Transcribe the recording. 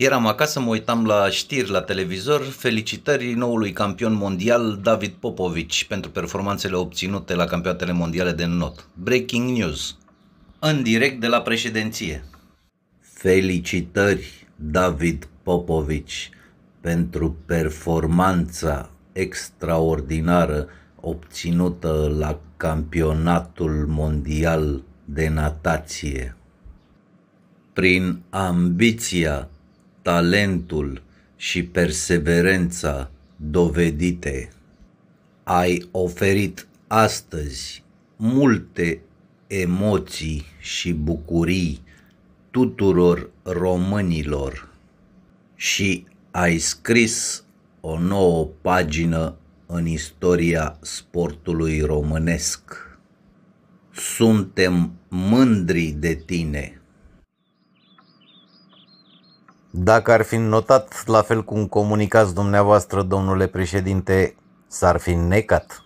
Eram acasă, mă uitam la știri la televizor, felicitări noului campion mondial David Popovici pentru performanțele obținute la campionatele mondiale de not. Breaking news. În direct de la președinție. Felicitări David Popovici pentru performanța extraordinară obținută la campionatul mondial de natație. Prin ambiția talentul și perseverența dovedite. Ai oferit astăzi multe emoții și bucurii tuturor românilor și ai scris o nouă pagină în istoria sportului românesc. Suntem mândri de tine! Dacă ar fi notat la fel cum comunicați dumneavoastră, domnule președinte, s-ar fi necat.